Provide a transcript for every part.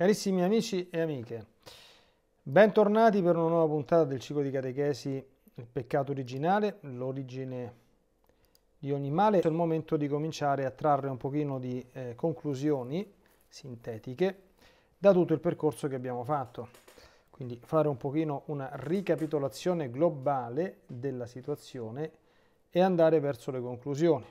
Carissimi amici e amiche, bentornati per una nuova puntata del ciclo di catechesi Il peccato originale, l'origine di ogni male. È il momento di cominciare a trarre un pochino di eh, conclusioni sintetiche da tutto il percorso che abbiamo fatto. Quindi fare un pochino una ricapitolazione globale della situazione e andare verso le conclusioni.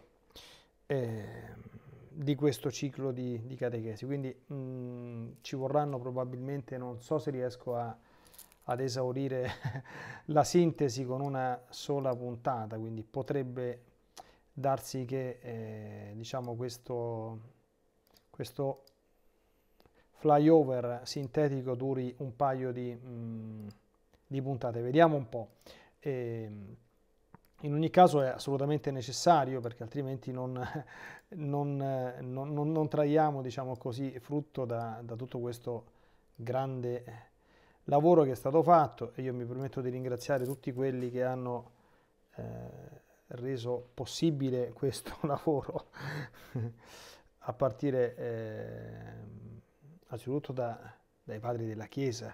Eh, di questo ciclo di, di catechesi. Quindi mh, mm, ci vorranno probabilmente, non so se riesco a, ad esaurire la sintesi con una sola puntata, quindi potrebbe darsi che eh, diciamo questo, questo, flyover sintetico duri un paio di, mh, mm, di puntate. Vediamo un po'. E, ehm, in ogni caso è assolutamente necessario perché altrimenti non, non, non, non traiamo diciamo così, frutto da, da, tutto questo grande lavoro che è stato fatto e io mi permetto di ringraziare tutti quelli che hanno eh, reso possibile questo lavoro a partire eh, anzitutto da, dai padri della Chiesa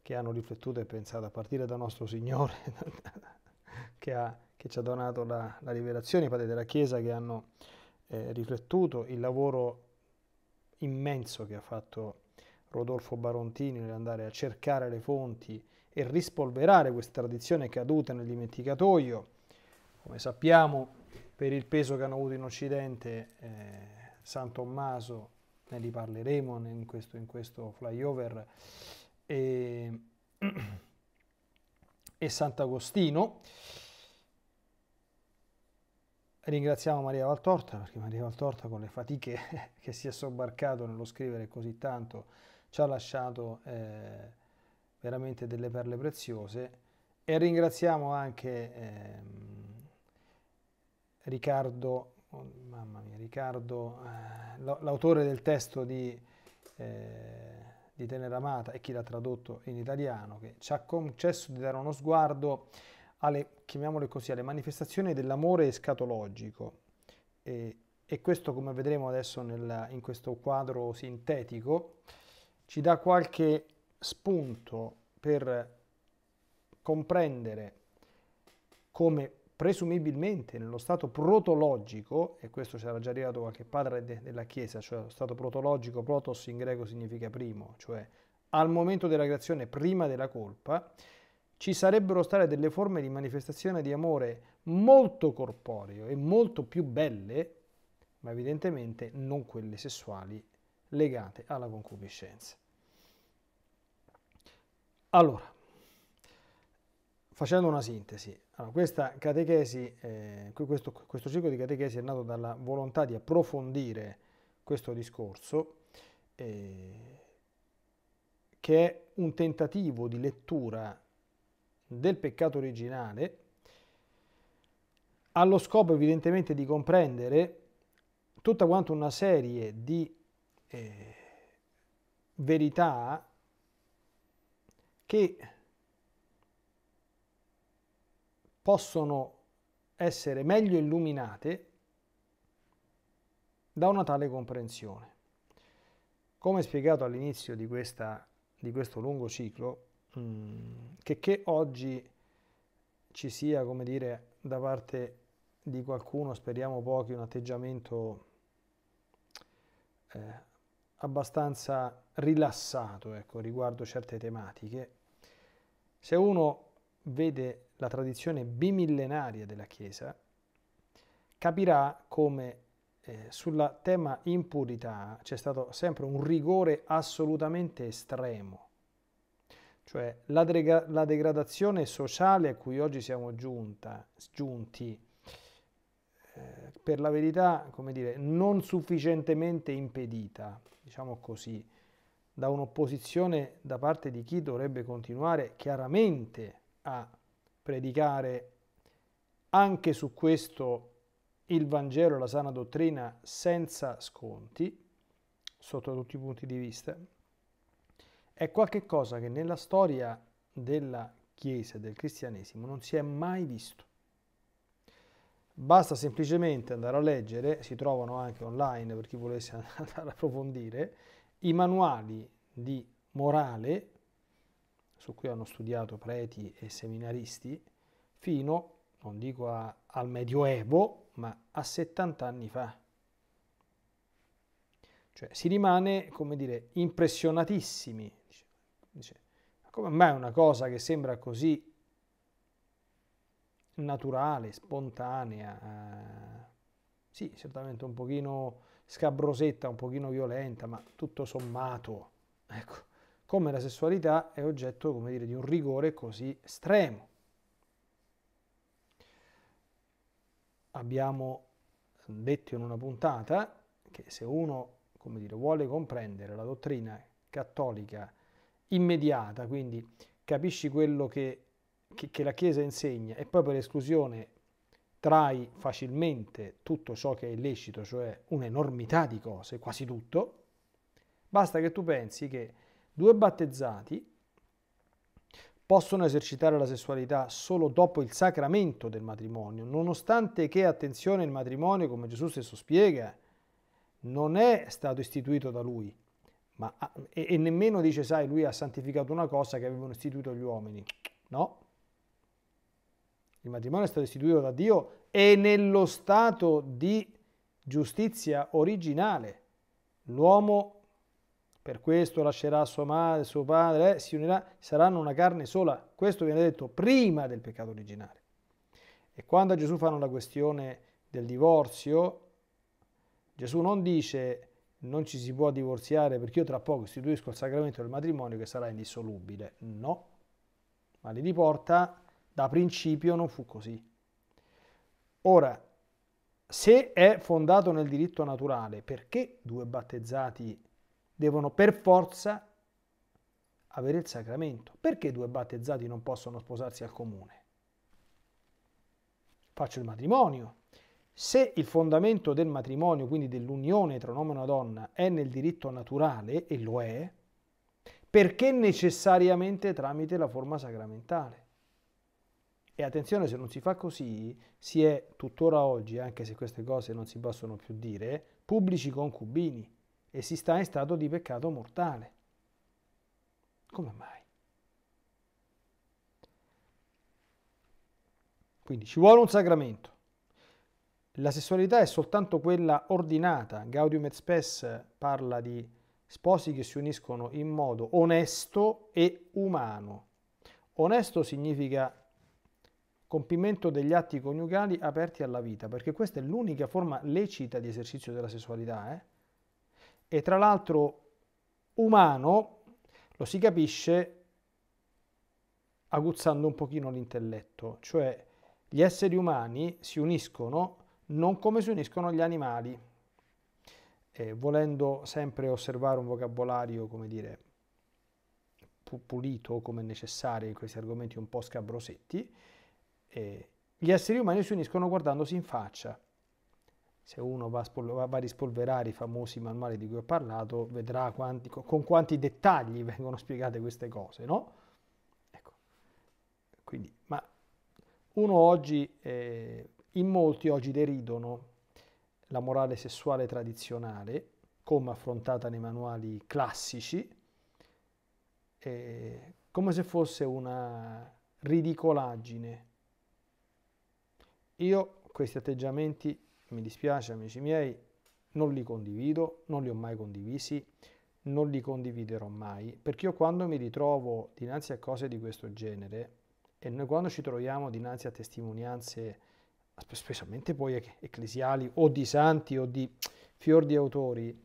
che hanno riflettuto e pensato a partire da nostro Signore che ha che ci ha donato la, la rivelazione, i padri della Chiesa che hanno eh, riflettuto il lavoro immenso che ha fatto Rodolfo Barontini nell'andare a cercare le fonti e rispolverare questa tradizione caduta nel dimenticatoio. Come sappiamo, per il peso che hanno avuto in Occidente, eh, San Tommaso, ne riparleremo in questo, in questo flyover, e, e Sant'Agostino. Ringraziamo Maria Valtorta perché Maria Valtorta con le fatiche che si è sobbarcato nello scrivere così tanto ci ha lasciato eh, veramente delle perle preziose e ringraziamo anche eh, Riccardo, oh, mamma mia, Riccardo, eh, l'autore del testo di, eh, di Amata e chi l'ha tradotto in italiano che ci ha concesso di dare uno sguardo alle, chiamiamole così, alle manifestazioni dell'amore escatologico. E, e, questo, come vedremo adesso nel, in questo quadro sintetico, ci dà qualche spunto per comprendere come presumibilmente nello stato protologico, e questo c'era già arrivato qualche padre de della Chiesa, cioè lo stato protologico, protos in greco significa primo, cioè al momento della creazione prima della colpa, ci sarebbero state delle forme di manifestazione di amore molto corporeo e molto più belle, ma evidentemente non quelle sessuali legate alla concupiscenza. Allora, facendo una sintesi, allora, questa catechesi, eh, questo, questo ciclo di catechesi è nato dalla volontà di approfondire questo discorso, eh, che è un tentativo di lettura del peccato originale, allo scopo evidentemente di comprendere tutta quanto una serie di eh, verità che possono essere meglio illuminate da una tale comprensione. Come spiegato all'inizio di, di questo lungo ciclo, mh, mm, che, che oggi ci sia, come dire, da parte di qualcuno, speriamo pochi, un atteggiamento eh, abbastanza rilassato ecco, riguardo certe tematiche, se uno vede la tradizione bimillenaria della Chiesa, capirà come eh, sul tema impurità c'è stato sempre un rigore assolutamente estremo cioè la, de- la degradazione sociale a cui oggi siamo giunta, giunti, eh, per la verità, come dire, non sufficientemente impedita, diciamo così, da un'opposizione da parte di chi dovrebbe continuare chiaramente a predicare anche su questo il Vangelo la sana dottrina senza sconti, sotto tutti i punti di vista, è qualcosa che nella storia della Chiesa e del cristianesimo non si è mai visto. Basta semplicemente andare a leggere, si trovano anche online per chi volesse andare a approfondire, i manuali di morale, su cui hanno studiato preti e seminaristi, fino, non dico a, al Medioevo, ma a 70 anni fa. Cioè si rimane, come dire, impressionatissimi Dice, ma come mai una cosa che sembra così naturale, spontanea, eh, sì, certamente un pochino scabrosetta, un pochino violenta, ma tutto sommato, ecco, come la sessualità è oggetto, come dire, di un rigore così estremo. Abbiamo detto in una puntata che se uno, come dire, vuole comprendere la dottrina cattolica immediata, quindi capisci quello che, che, che la Chiesa insegna e poi per esclusione trai facilmente tutto ciò che è illecito, cioè un'enormità di cose, quasi tutto, basta che tu pensi che due battezzati possono esercitare la sessualità solo dopo il sacramento del matrimonio, nonostante che, attenzione, il matrimonio, come Gesù stesso spiega, non è stato istituito da lui, ma, ah, e, e nemmeno dice, sai, lui ha santificato una cosa che avevano istituito gli uomini. No. Il matrimonio è stato istituito da Dio e nello stato di giustizia originale. L'uomo per questo lascerà sua madre, suo padre, eh, si unirà, saranno una carne sola. Questo viene detto prima del peccato originale. E quando a Gesù fanno la questione del divorzio, Gesù non dice non ci si può divorziare perché io tra poco istituisco il sacramento del matrimonio che sarà indissolubile. No, ma li riporta da principio non fu così. Ora, se è fondato nel diritto naturale, perché due battezzati devono per forza avere il sacramento? Perché due battezzati non possono sposarsi al comune? Faccio il matrimonio, se il fondamento del matrimonio, quindi dell'unione tra un uomo e una donna, è nel diritto naturale, e lo è, perché necessariamente tramite la forma sacramentale? E attenzione, se non si fa così, si è tuttora oggi, anche se queste cose non si possono più dire, pubblici concubini e si sta in stato di peccato mortale. Come mai? Quindi ci vuole un sacramento la sessualità è soltanto quella ordinata. Gaudium et Spes parla di sposi che si uniscono in modo onesto e umano. Onesto significa compimento degli atti coniugali aperti alla vita, perché questa è l'unica forma lecita di esercizio della sessualità. Eh? E tra l'altro umano lo si capisce aguzzando un pochino l'intelletto, cioè gli esseri umani si uniscono non come si uniscono gli animali, eh, volendo sempre osservare un vocabolario, come dire, pulito come necessario in questi argomenti un po' scabrosetti, eh, gli esseri umani si uniscono guardandosi in faccia. Se uno va a, va a, rispolverare i famosi manuali di cui ho parlato, vedrà quanti, con quanti dettagli vengono spiegate queste cose, no? Ecco. Quindi, ma uno oggi eh, in molti oggi deridono la morale sessuale tradizionale, come affrontata nei manuali classici, eh, come se fosse una ridicolaggine. Io questi atteggiamenti, mi dispiace amici miei, non li condivido, non li ho mai condivisi, non li condividerò mai, perché io quando mi ritrovo dinanzi a cose di questo genere e noi quando ci troviamo dinanzi a testimonianze specialmente poi ecclesiali o di santi o di fior di autori,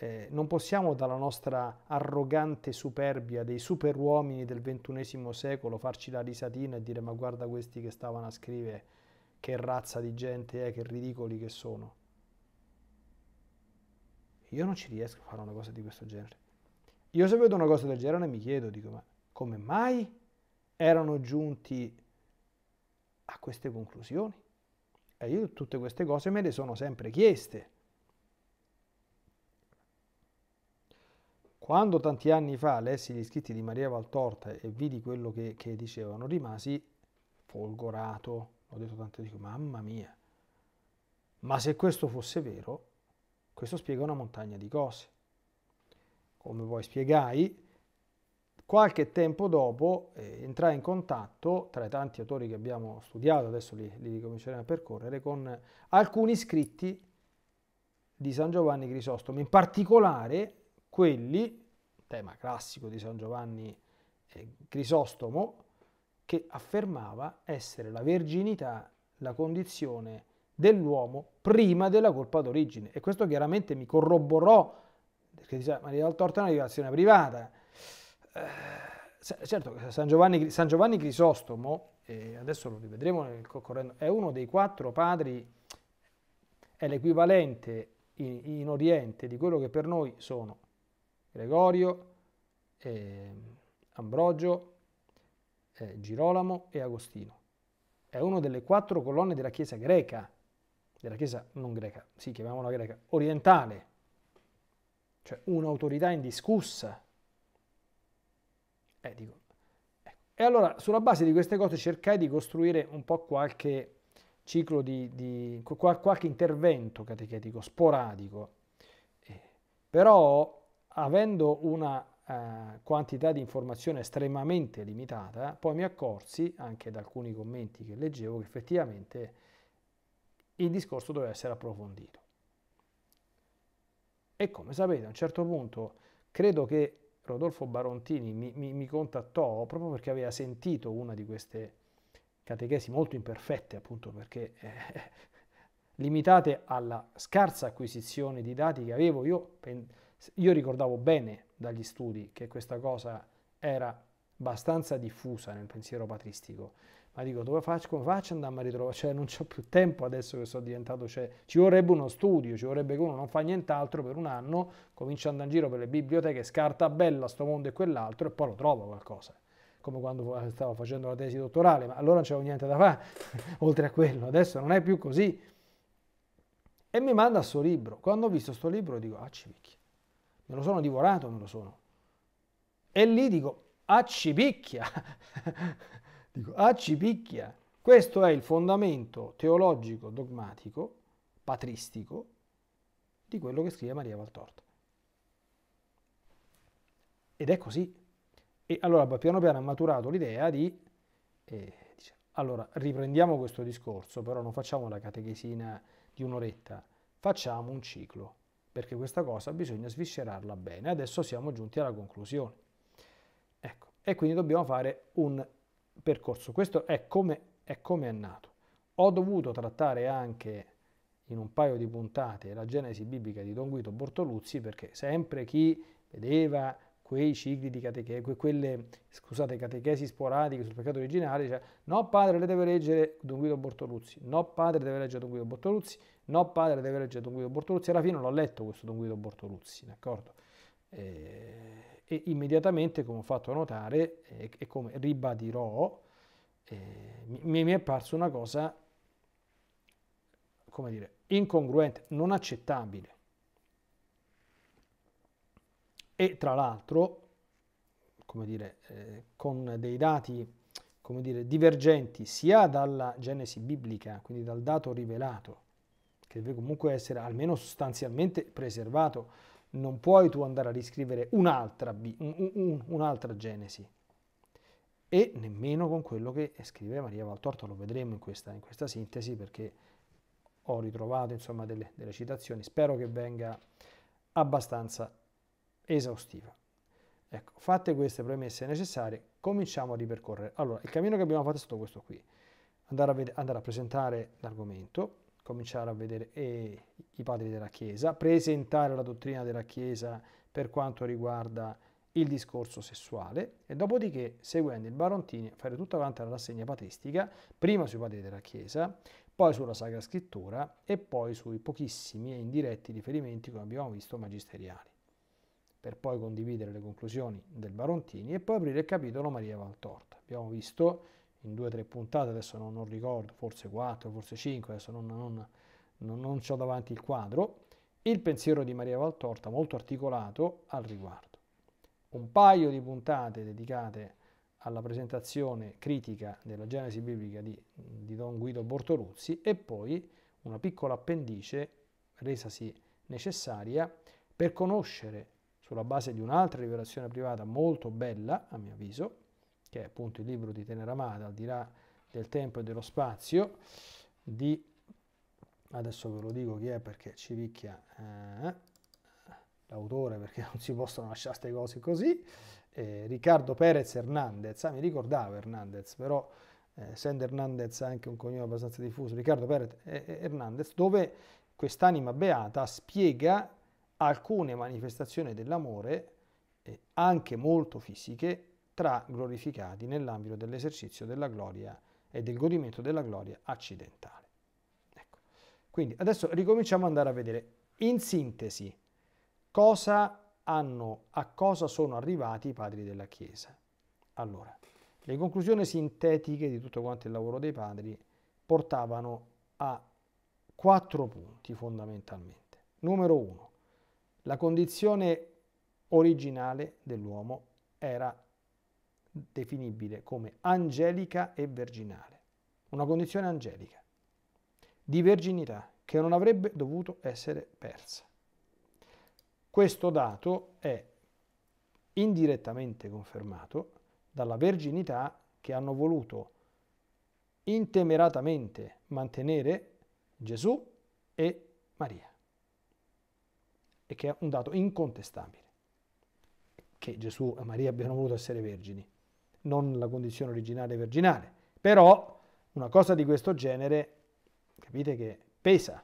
eh, non possiamo dalla nostra arrogante superbia dei superuomini del XXI secolo farci la risatina e dire ma guarda questi che stavano a scrivere, che razza di gente è, che ridicoli che sono. Io non ci riesco a fare una cosa di questo genere. Io se vedo una cosa del genere mi chiedo, dico ma come mai erano giunti a queste conclusioni? E io tutte queste cose me le sono sempre chieste. Quando tanti anni fa lessi gli scritti di Maria Valtorta e vidi quello che, che dicevano, rimasi folgorato. Ho detto tante dico, mamma mia, ma se questo fosse vero, questo spiega una montagna di cose. Come poi spiegai, Qualche tempo dopo eh, entrai in contatto, tra i tanti autori che abbiamo studiato, adesso li, li ricominceremo a percorrere, con alcuni scritti di San Giovanni Crisostomo, in particolare quelli, tema classico di San Giovanni eh, Crisostomo, che affermava essere la verginità la condizione dell'uomo prima della colpa d'origine. E questo chiaramente mi corroborò, perché diceva Maria Altorta è una rivelazione privata, eh, certo, San Giovanni, San Giovanni Crisostomo, eh, adesso lo rivedremo nel concorrente, è uno dei quattro padri, è l'equivalente in, in Oriente di quello che per noi sono Gregorio, ehm, eh, Ambrogio, Girolamo e Agostino. È una delle quattro colonne della Chiesa greca, della Chiesa non greca, sì, chiamiamola greca, orientale, cioè un'autorità indiscussa eh, dico, ecco. E allora sulla base di queste cose cercai di costruire un po' qualche ciclo di, di qualche intervento catechetico sporadico, eh, però avendo una eh, quantità di informazione estremamente limitata, poi mi accorsi anche da alcuni commenti che leggevo che effettivamente il discorso doveva essere approfondito. E come sapete, a un certo punto credo che Rodolfo Barontini mi, mi, mi contattò proprio perché aveva sentito una di queste catechesi molto imperfette, appunto perché eh, limitate alla scarsa acquisizione di dati che avevo. Io, io ricordavo bene dagli studi che questa cosa era abbastanza diffusa nel pensiero patristico ma dico dove faccio, come faccio ad andare a ritrovare? Cioè non ho più tempo adesso che sono diventato, cioè, ci vorrebbe uno studio, ci vorrebbe che uno non fa nient'altro per un anno, comincia ad andare in giro per le biblioteche, scarta bella sto mondo e quell'altro e poi lo trovo qualcosa. Come quando stavo facendo la tesi dottorale, ma allora non c'avevo niente da fare, oltre a quello, adesso non è più così. E mi manda sto libro. Quando ho visto sto libro dico, accipicchia, me lo sono divorato, me lo sono. E lì dico, accipicchia. Dico, ah, ci picchia. Questo è il fondamento teologico, dogmatico, patristico, di quello che scrive Maria Valtorta. Ed è così. E allora piano piano ha maturato l'idea di... Eh, dice, allora, riprendiamo questo discorso, però non facciamo la catechesina di un'oretta, facciamo un ciclo, perché questa cosa bisogna sviscerarla bene. Adesso siamo giunti alla conclusione. Ecco, e quindi dobbiamo fare un percorso. Questo è come, è come è nato. Ho dovuto trattare anche in un paio di puntate la genesi biblica di Don Guido Bortoluzzi perché sempre chi vedeva quei cicli di catechesi, quelle scusate, catechesi sporadiche sul peccato originale, diceva no padre le deve leggere Don Guido Bortoluzzi, no padre deve leggere Don Guido Bortoluzzi, no padre deve leggere Don Guido Bortoluzzi, alla fine l'ho letto questo Don Guido Bortoluzzi, d'accordo? eh, e immediatamente, come ho fatto notare eh, e come ribadirò, eh, mi, mi è apparsa una cosa, come dire, incongruente, non accettabile. E tra l'altro, come dire, eh, con dei dati come dire, divergenti sia dalla genesi biblica, quindi dal dato rivelato, che deve comunque essere almeno sostanzialmente preservato non puoi tu andare a riscrivere un'altra, un, un, un'altra Genesi e nemmeno con quello che scrive Maria Valtorta, lo vedremo in questa, in questa sintesi perché ho ritrovato insomma, delle, delle citazioni, spero che venga abbastanza esaustiva. Ecco, fatte queste premesse necessarie, cominciamo a ripercorrere. Allora, il cammino che abbiamo fatto è stato questo qui, andare a, ved- andare a presentare l'argomento, cominciare a vedere eh, i padri della Chiesa, presentare la dottrina della Chiesa per quanto riguarda il discorso sessuale e dopodiché, seguendo il Barontini, fare tutta quanta la rassegna patristica, prima sui padri della Chiesa, poi sulla Sacra Scrittura e poi sui pochissimi e indiretti riferimenti, come abbiamo visto, magisteriali, per poi condividere le conclusioni del Barontini e poi aprire il capitolo Maria Valtorta. Abbiamo visto in due o tre puntate, adesso non, non, ricordo, forse quattro, forse cinque, adesso non, non, non, non ho davanti il quadro, il pensiero di Maria Valtorta molto articolato al riguardo. Un paio di puntate dedicate alla presentazione critica della Genesi biblica di, di Don Guido Bortoluzzi e poi una piccola appendice resasi necessaria per conoscere sulla base di un'altra rivelazione privata molto bella, a mio avviso, che è appunto il libro di Teneramada, al di là del tempo e dello spazio, di, adesso ve lo dico chi è perché ci picchia eh, l'autore, perché non si possono lasciare queste cose così, eh, Riccardo Perez Hernandez, ah, mi ricordavo Hernandez, però eh, Hernandez anche un cognome abbastanza diffuso, Riccardo Perez eh, eh, Hernandez, dove quest'anima beata spiega alcune manifestazioni dell'amore, eh, anche molto fisiche, tra glorificati nell'ambito dell'esercizio della gloria e del godimento della gloria accidentale. Ecco. Quindi adesso ricominciamo ad andare a vedere in sintesi cosa hanno, a cosa sono arrivati i padri della Chiesa. Allora, le conclusioni sintetiche di tutto quanto il lavoro dei padri portavano a quattro punti fondamentalmente. Numero uno, la condizione originale dell'uomo era definibile come angelica e virginale, una condizione angelica, di verginità che non avrebbe dovuto essere persa. Questo dato è indirettamente confermato dalla verginità che hanno voluto intemeratamente mantenere Gesù e Maria, e che è un dato incontestabile, che Gesù e Maria abbiano voluto essere vergini non la condizione originale e virginale. Però una cosa di questo genere, capite che pesa.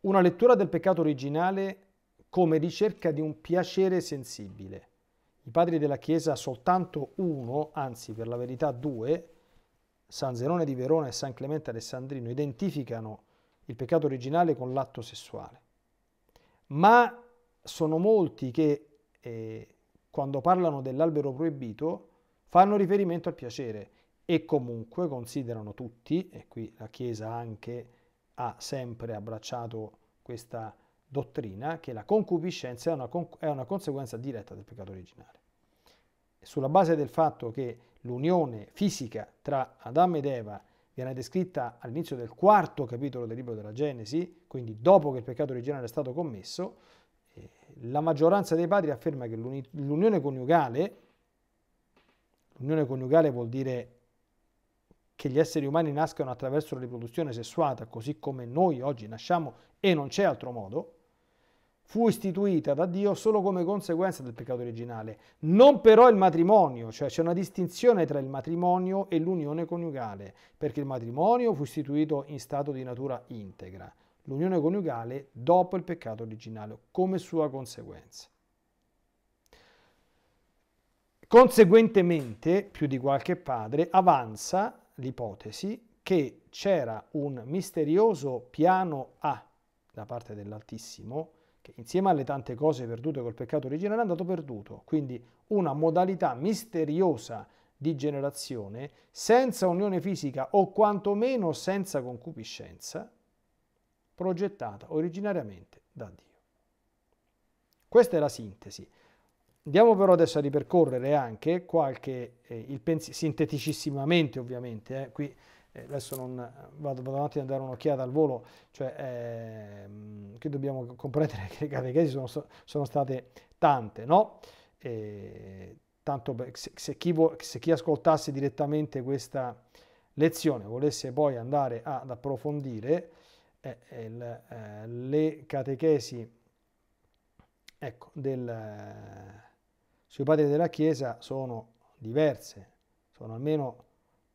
Una lettura del peccato originale come ricerca di un piacere sensibile. I padri della Chiesa, soltanto uno, anzi per la verità due, San Zerone di Verona e San Clemente Alessandrino, identificano il peccato originale con l'atto sessuale. Ma sono molti che eh, quando parlano dell'albero proibito, fanno riferimento al piacere e comunque considerano tutti, e qui la Chiesa anche ha sempre abbracciato questa dottrina, che la concupiscenza è una, è una conseguenza diretta del peccato originale. Sulla base del fatto che l'unione fisica tra Adamo ed Eva viene descritta all'inizio del quarto capitolo del libro della Genesi, quindi dopo che il peccato originale è stato commesso, la maggioranza dei padri afferma che l'unione coniugale, l'unione coniugale vuol dire che gli esseri umani nascano attraverso la riproduzione sessuata, così come noi oggi nasciamo e non c'è altro modo, fu istituita da Dio solo come conseguenza del peccato originale, non però il matrimonio, cioè c'è una distinzione tra il matrimonio e l'unione coniugale, perché il matrimonio fu istituito in stato di natura integra l'unione coniugale dopo il peccato originale come sua conseguenza. Conseguentemente, più di qualche padre, avanza l'ipotesi che c'era un misterioso piano A da parte dell'Altissimo, che insieme alle tante cose perdute col peccato originale è andato perduto, quindi una modalità misteriosa di generazione senza unione fisica o quantomeno senza concupiscenza, progettata originariamente da Dio. Questa è la sintesi. Andiamo però adesso a ripercorrere anche qualche, eh, pensi- sinteticissimamente ovviamente, eh, qui eh, adesso non vado, vado avanti a dare un'occhiata al volo, cioè ehm, che dobbiamo comprendere che le catechesi sono, sono state tante, no? tanto se, se, chi vo- se, chi ascoltasse direttamente questa lezione volesse poi andare ad approfondire, eh, il, eh, le catechesi ecco, del, eh, sui padri della Chiesa sono diverse, sono almeno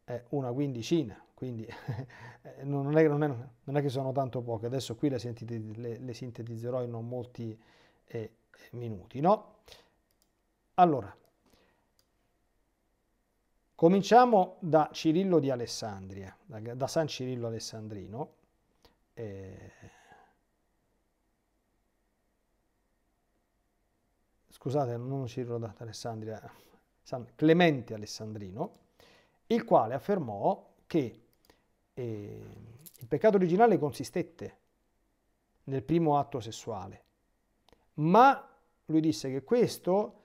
eh, una quindicina, quindi eh, non è, non, è, non è, che sono tanto poche, adesso qui le, sintetiz le, le sintetizzerò in non molti minuti. No? Allora, cominciamo da Cirillo di Alessandria, da, da San Cirillo Alessandrino, eh, scusate, non Cirolo d'Alessandria, San Clemente Alessandrino, il quale affermò che eh, il peccato originale consistette nel primo atto sessuale, ma lui disse che questo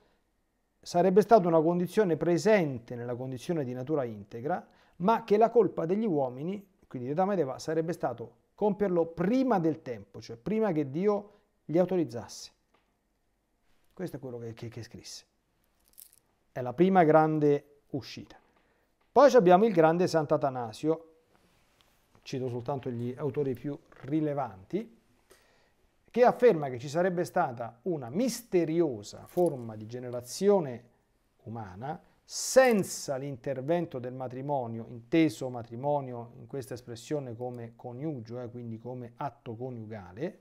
sarebbe stata una condizione presente nella condizione di natura integra, ma che la colpa degli uomini, quindi di Adamo ed Eva, sarebbe stato compierlo prima del tempo, cioè prima che Dio gli autorizzasse. Questo è quello che, che, che scrisse. È la prima grande uscita. Poi abbiamo il grande Sant'Atanasio, cito soltanto gli autori più rilevanti, che afferma che ci sarebbe stata una misteriosa forma di generazione umana senza l'intervento del matrimonio, inteso matrimonio in questa espressione come coniugio, eh, quindi come atto coniugale,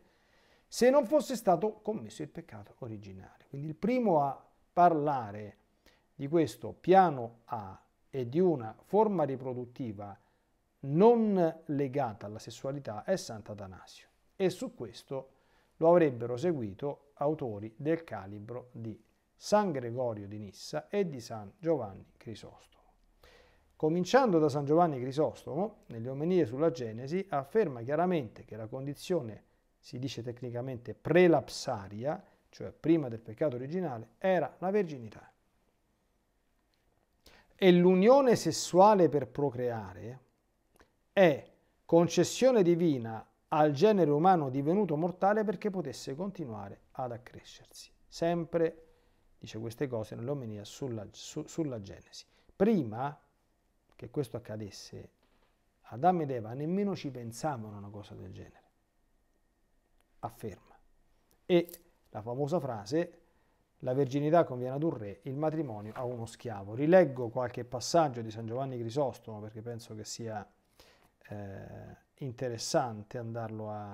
se non fosse stato commesso il peccato originale. Quindi il primo a parlare di questo piano A e di una forma riproduttiva non legata alla sessualità è Sant'Atanasio e su questo lo avrebbero seguito autori del calibro di San Gregorio di Nissa e di San Giovanni Crisostomo. Cominciando da San Giovanni Crisostomo, nelle omenie sulla Genesi, afferma chiaramente che la condizione, si dice tecnicamente prelapsaria, cioè prima del peccato originale, era la verginità. E l'unione sessuale per procreare è concessione divina al genere umano divenuto mortale perché potesse continuare ad accrescersi, sempre dice queste cose nell'Omenia sulla, su, sulla Genesi. Prima che questo accadesse, Adamo ed Eva nemmeno ci pensavano a una cosa del genere, afferma. E la famosa frase, la verginità conviene ad un re, il matrimonio a uno schiavo. Rileggo qualche passaggio di San Giovanni Crisostomo perché penso che sia eh, interessante andarlo a,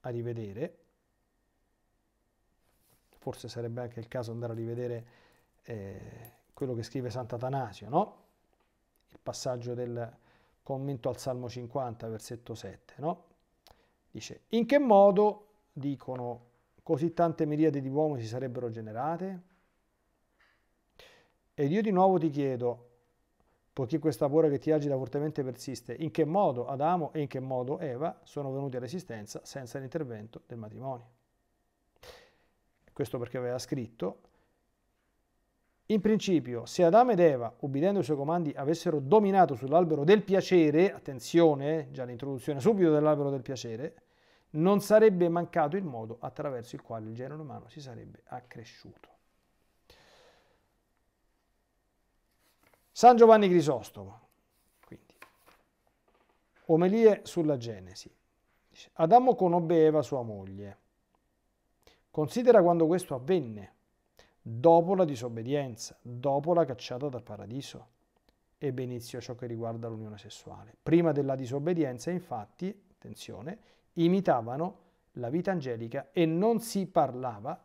a rivedere forse sarebbe anche il caso andare a rivedere eh, quello che scrive Sant'Atanasio, no? Il passaggio del commento al Salmo 50, versetto 7, no? Dice, in che modo, dicono, così tante miriadi di uomini si sarebbero generate? Ed io di nuovo ti chiedo, poiché questa paura che ti agita fortemente persiste, in che modo Adamo e in che modo Eva sono venuti all'esistenza senza l'intervento del matrimonio? questo perché aveva scritto, in principio, se Adamo ed Eva, ubbidendo i suoi comandi, avessero dominato sull'albero del piacere, attenzione, già l'introduzione subito dell'albero del piacere, non sarebbe mancato il modo attraverso il quale il genere umano si sarebbe accresciuto. San Giovanni Crisostomo, quindi, omelie sulla Genesi. Adamo conobbe Eva sua moglie Considera quando questo avvenne, dopo la disobbedienza, dopo la cacciata dal paradiso. Ebbe inizio ciò che riguarda l'unione sessuale. Prima della disobbedienza, infatti, attenzione, imitavano la vita angelica e non si parlava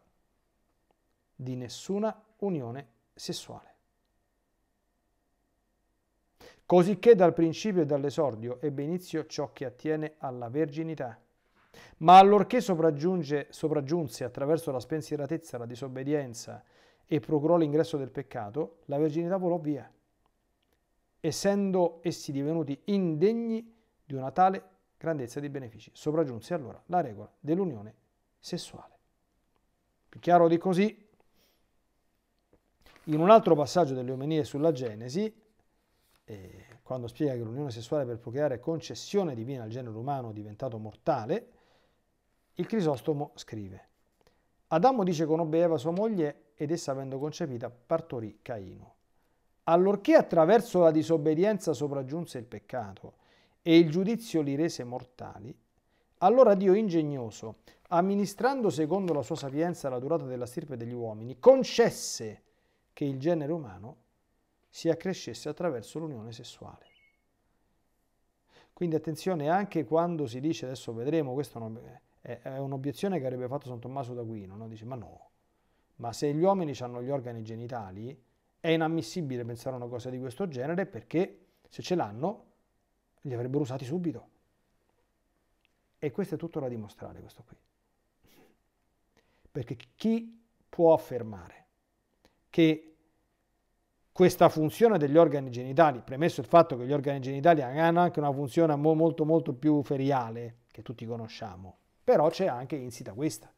di nessuna unione sessuale. Cosicché dal principio e dall'esordio ebbe inizio ciò che attiene alla verginità ma allorché sopraggiunse attraverso la spensieratezza, la disobbedienza e procurò l'ingresso del peccato, la verginità volò via, essendo essi divenuti indegni di una tale grandezza di benefici. Sopraggiunse allora la regola dell'unione sessuale. Più chiaro di così, in un altro passaggio delle omenie sulla Genesi, eh, quando spiega che l'unione sessuale per procreare concessione divina al genere umano è diventato mortale, il Crisostomo scrive Adamo dice conobbe Eva sua moglie ed essa avendo concepita partorì Caino. Allorché attraverso la disobbedienza sopraggiunse il peccato e il giudizio li rese mortali, allora Dio ingegnoso, amministrando secondo la sua sapienza la durata della stirpe degli uomini, concesse che il genere umano si accrescesse attraverso l'unione sessuale. Quindi attenzione anche quando si dice, adesso vedremo, questo non, è un'obiezione che avrebbe fatto San Tommaso d'Aquino, no? dice ma no, ma se gli uomini hanno gli organi genitali è inammissibile pensare a una cosa di questo genere perché se ce l'hanno li avrebbero usati subito. E questo è tutto da dimostrare, questo qui. Perché chi può affermare che questa funzione degli organi genitali, premesso il fatto che gli organi genitali hanno anche una funzione molto molto più feriale, che tutti conosciamo, però c'è anche insita questa.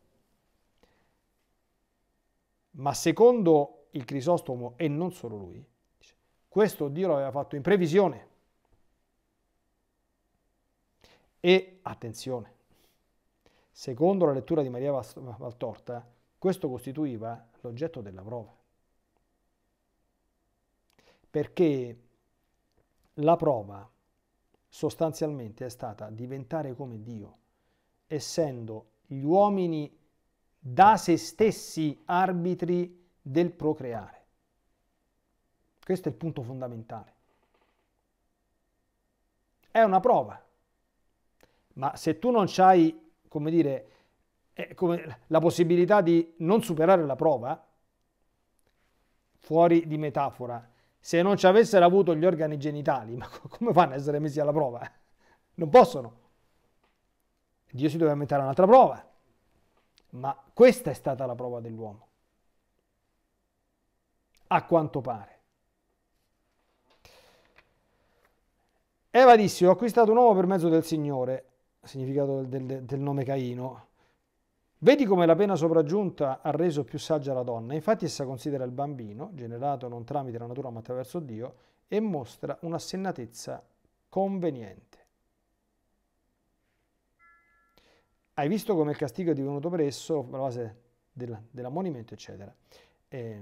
Ma secondo il Crisostomo, e non solo lui, questo Dio l'aveva fatto in previsione. E attenzione, secondo la lettura di Maria Valtorta, questo costituiva l'oggetto della prova. Perché la prova sostanzialmente è stata diventare come Dio essendo gli uomini da se stessi arbitri del procreare. Questo è il punto fondamentale. È una prova, ma se tu non hai, come dire, come la possibilità di non superare la prova, fuori di metafora, se non ci avessero avuto gli organi genitali, ma come fanno a essere messi alla prova? Non possono. Dio si doveva inventare un'altra prova, ma questa è stata la prova dell'uomo, a quanto pare. Eva disse, ho acquistato un uomo per mezzo del Signore, significato del, del, del nome Caino. Vedi come la pena sopraggiunta ha reso più saggia la donna, infatti essa considera il bambino, generato non tramite la natura ma attraverso Dio, e mostra una sennatezza conveniente. Hai visto come il castigo è divenuto presso, la base della, dell'ammonimento, eccetera. Eh.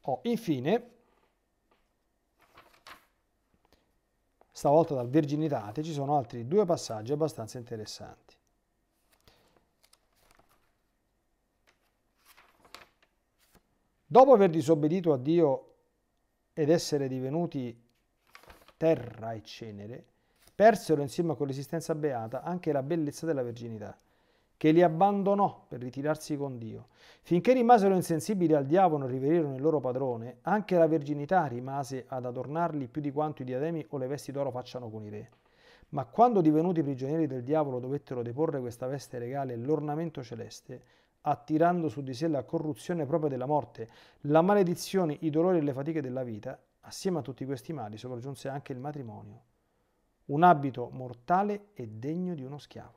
Oh, infine, stavolta dal Virginitate, ci sono altri due passaggi abbastanza interessanti. Dopo aver disobbedito a Dio ed essere divenuti terra e cenere, Persero insieme con l'esistenza beata anche la bellezza della verginità, che li abbandonò per ritirarsi con Dio. Finché rimasero insensibili al diavolo e riverirono il loro padrone, anche la verginità rimase ad adornarli più di quanto i diademi o le vesti d'oro facciano con i re. Ma quando divenuti prigionieri del diavolo dovettero deporre questa veste regale e l'ornamento celeste, attirando su di sé la corruzione propria della morte, la maledizione, i dolori e le fatiche della vita, assieme a tutti questi mali sopraggiunse anche il matrimonio un abito mortale e degno di uno schiavo.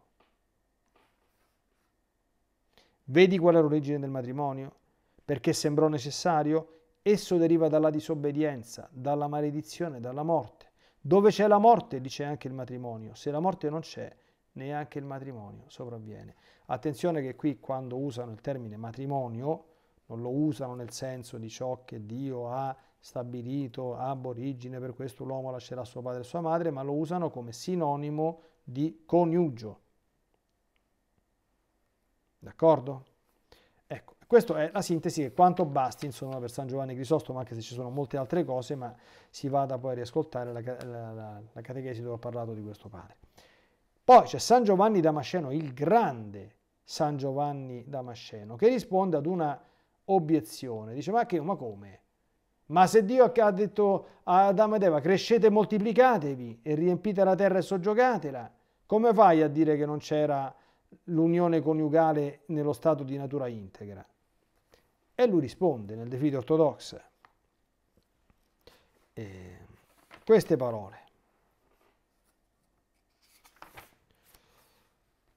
Vedi qual è l'origine del matrimonio? Perché sembrò necessario? Esso deriva dalla disobbedienza, dalla maledizione, dalla morte. Dove c'è la morte, dice anche il matrimonio. Se la morte non c'è, neanche il matrimonio sopravviene. Attenzione che qui quando usano il termine matrimonio, non lo usano nel senso di ciò che Dio ha stabilito ab origine, per questo l'uomo lascerà suo padre e sua madre, ma lo usano come sinonimo di coniugio. D'accordo? Ecco, questa è la sintesi che quanto basti, insomma, per San Giovanni Crisostomo, anche se ci sono molte altre cose, ma si vada poi a riascoltare la, la, la, la catechesi dove ho parlato di questo padre. Poi c'è San Giovanni Damasceno, il grande San Giovanni Damasceno, che risponde ad una obiezione. Dice, ma, che, ma come? Ma se Dio ha detto a Adamo ed Eva, crescete e moltiplicatevi e riempite la terra e soggiogatela, come fai a dire che non c'era l'unione coniugale nello stato di natura integra? E lui risponde nel defito ortodosso eh, queste parole.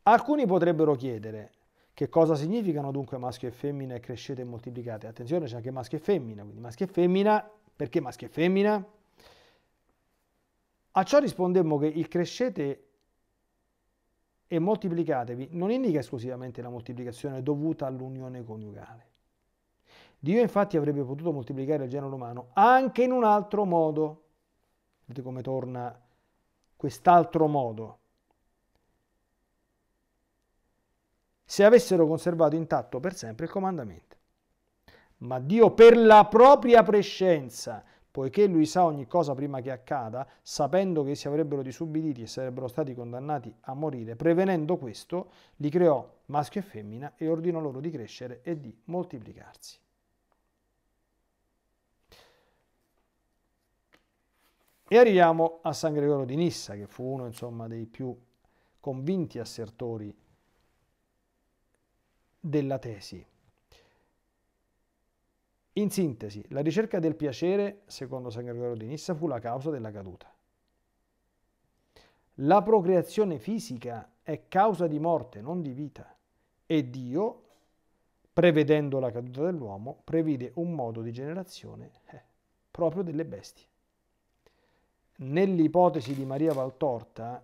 Alcuni potrebbero chiedere, che cosa significano dunque maschio e femmina e crescete e moltiplicate? Attenzione, c'è anche maschio e femmina, quindi maschio e femmina, perché maschio e femmina? A ciò rispondemmo che il crescete e moltiplicatevi non indica esclusivamente la moltiplicazione dovuta all'unione coniugale. Dio infatti avrebbe potuto moltiplicare il genere umano anche in un altro modo. Vedete come torna quest'altro modo. se avessero conservato intatto per sempre il comandamento. Ma Dio per la propria prescienza, poiché lui sa ogni cosa prima che accada, sapendo che si avrebbero disubbiditi e sarebbero stati condannati a morire, prevenendo questo, li creò maschio e femmina e ordinò loro di crescere e di moltiplicarsi. E arriviamo a San Gregorio di Nissa, che fu uno insomma, dei più convinti assertori della tesi. In sintesi, la ricerca del piacere, secondo San Gregorio di Nissa, fu la causa della caduta. La procreazione fisica è causa di morte, non di vita, e Dio, prevedendo la caduta dell'uomo, prevede un modo di generazione eh, proprio delle bestie. Nell'ipotesi di Maria Valtorta,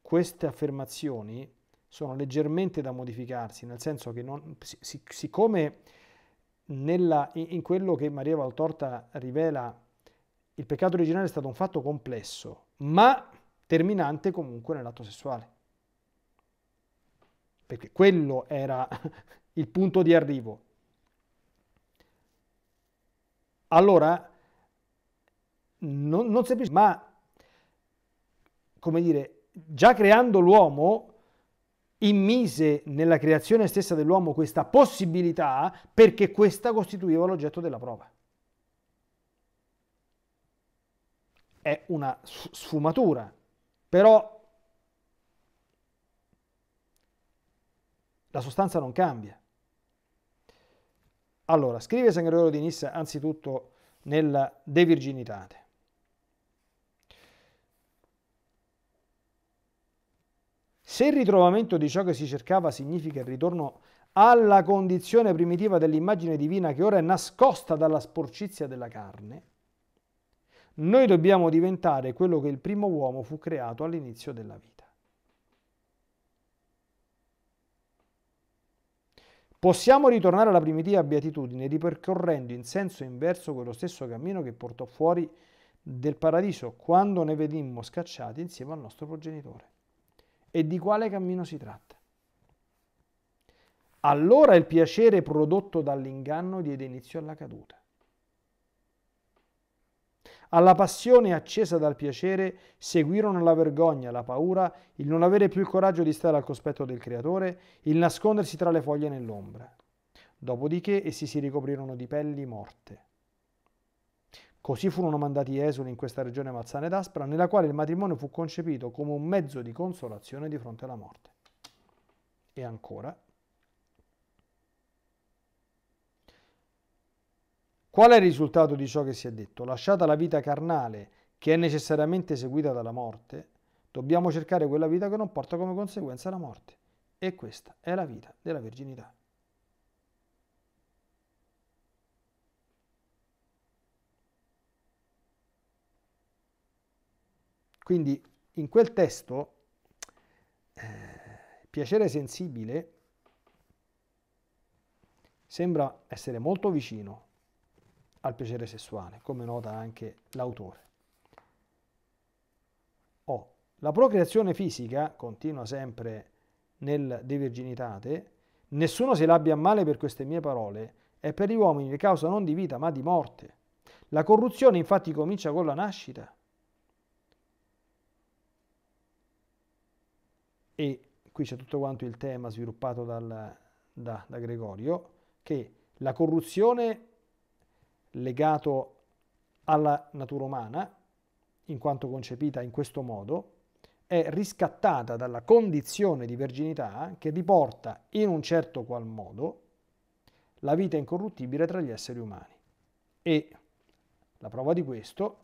queste affermazioni sono leggermente da modificarsi, nel senso che non, sic- siccome nella, in quello che Maria Valtorta rivela il peccato originale è stato un fatto complesso, ma terminante comunque nell'atto sessuale. Perché quello era il punto di arrivo. Allora, non, non semplicemente, ma come dire, già creando l'uomo, immise nella creazione stessa dell'uomo questa possibilità perché questa costituiva l'oggetto della prova. È una sfumatura, però la sostanza non cambia. Allora, scrive San Gregorio di Nissa anzitutto nella De Virginitate. Se il ritrovamento di ciò che si cercava significa il ritorno alla condizione primitiva dell'immagine divina che ora è nascosta dalla sporcizia della carne, noi dobbiamo diventare quello che il primo uomo fu creato all'inizio della vita. Possiamo ritornare alla primitiva beatitudine ripercorrendo in senso inverso quello stesso cammino che portò fuori del paradiso quando ne venimmo scacciati insieme al nostro progenitore e di quale cammino si tratta. Allora il piacere prodotto dall'inganno diede inizio alla caduta. Alla passione accesa dal piacere seguirono la vergogna, la paura, il non avere più il coraggio di stare al cospetto del Creatore, il nascondersi tra le foglie nell'ombra. Dopodiché essi si ricoprirono di pelli morte. Così furono mandati esuli in questa regione malsana ed aspra, nella quale il matrimonio fu concepito come un mezzo di consolazione di fronte alla morte. E ancora, qual è il risultato di ciò che si è detto? Lasciata la vita carnale, che è necessariamente seguita dalla morte, dobbiamo cercare quella vita che non porta come conseguenza la morte. E questa è la vita della virginità. Quindi in quel testo eh, piacere sensibile sembra essere molto vicino al piacere sessuale, come nota anche l'autore. Oh, la procreazione fisica, continua sempre nel De Virginitate, nessuno se l'abbia a male per queste mie parole, è per gli uomini causa non di vita ma di morte. La corruzione infatti comincia con la nascita. e qui c'è tutto quanto il tema sviluppato dal, da, da Gregorio, che la corruzione legato alla natura umana, in quanto concepita in questo modo, è riscattata dalla condizione di verginità che riporta in un certo qual modo la vita incorruttibile tra gli esseri umani. E la prova di questo,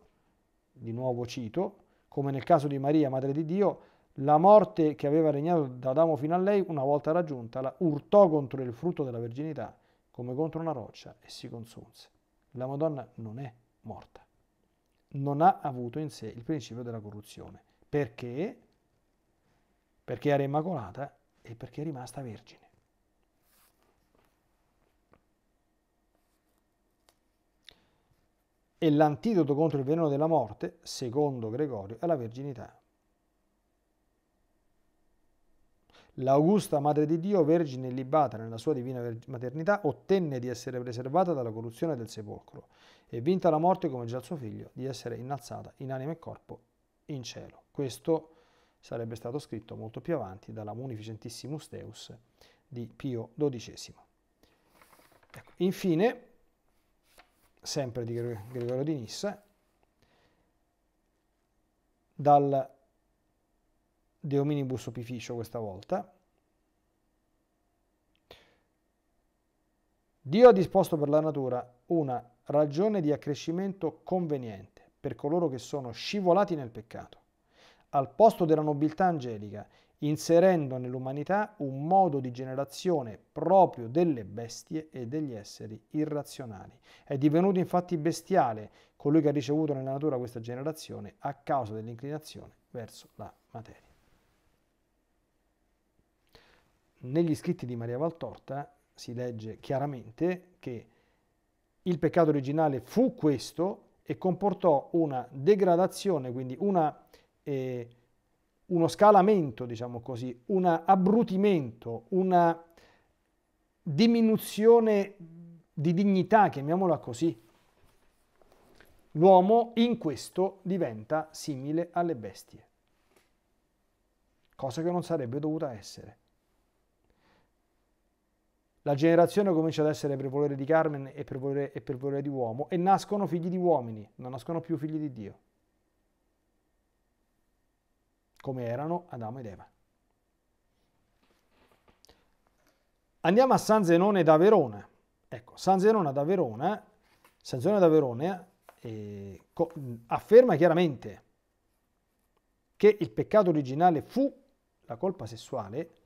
di nuovo cito, come nel caso di Maria, Madre di Dio, la morte che aveva regnato da Adamo fino a lei, una volta raggiunta, la urtò contro il frutto della verginità come contro una roccia e si consunse. La Madonna non è morta. Non ha avuto in sé il principio della corruzione. Perché? Perché era immacolata e perché è rimasta vergine. E l'antidoto contro il veleno della morte, secondo Gregorio, è la verginità L'augusta Madre di Dio, Vergine libata nella sua divina maternità, ottenne di essere preservata dalla corruzione del sepolcro e vinta la morte come già il suo figlio, di essere innalzata in anima e corpo in cielo. Questo sarebbe stato scritto molto più avanti dalla Munificentissimus Deus di Pio XII. Ecco. Infine, sempre di Gregorio di Nissa, dal de hominibus opificio questa volta. Dio ha disposto per la natura una ragione di accrescimento conveniente per coloro che sono scivolati nel peccato, al posto della nobiltà angelica, inserendo nell'umanità un modo di generazione proprio delle bestie e degli esseri irrazionali. È divenuto infatti bestiale colui che ha ricevuto nella natura questa generazione a causa dell'inclinazione verso la materia. negli scritti di Maria Valtorta si legge chiaramente che il peccato originale fu questo e comportò una degradazione, quindi una, eh, uno scalamento, diciamo così, un abbrutimento, una diminuzione di dignità, chiamiamola così. L'uomo in questo diventa simile alle bestie, cosa che non sarebbe dovuta essere. La generazione comincia ad essere per volere di Carmen e per volere, e per volere di uomo e nascono figli di uomini, non nascono più figli di Dio, come erano Adamo ed Eva. Andiamo a San Zenone da Verona. Ecco, San Zenone da Verona, San Zenone da Verona eh, afferma chiaramente che il peccato originale fu la colpa sessuale